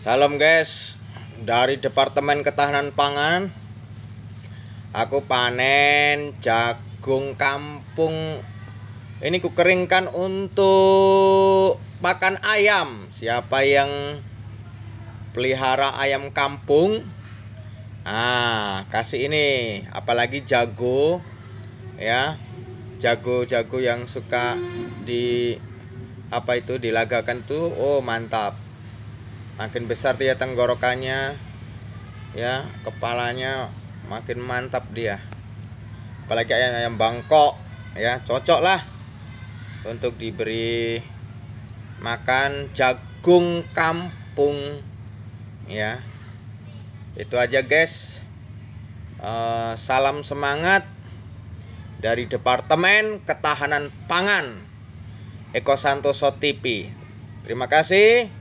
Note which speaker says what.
Speaker 1: Salam guys dari Departemen Ketahanan Pangan. Aku panen jagung kampung. Ini kukeringkan untuk pakan ayam. Siapa yang pelihara ayam kampung? Ah, kasih ini apalagi jago ya. Jago-jago yang suka di apa itu dilagakan tuh. Oh, mantap makin besar dia tenggorokannya ya kepalanya makin mantap dia apalagi ayam-ayam bangkok ya cocok lah untuk diberi makan jagung kampung ya itu aja guys e, salam semangat dari Departemen Ketahanan Pangan Eko Santoso TV terima kasih